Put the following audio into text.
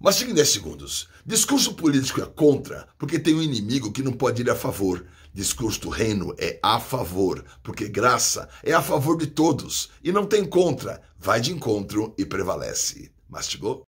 Mas em 10 segundos. Discurso político é contra, porque tem um inimigo que não pode ir a favor. Discurso do reino é a favor, porque graça é a favor de todos e não tem contra, vai de encontro e prevalece. Mastigou?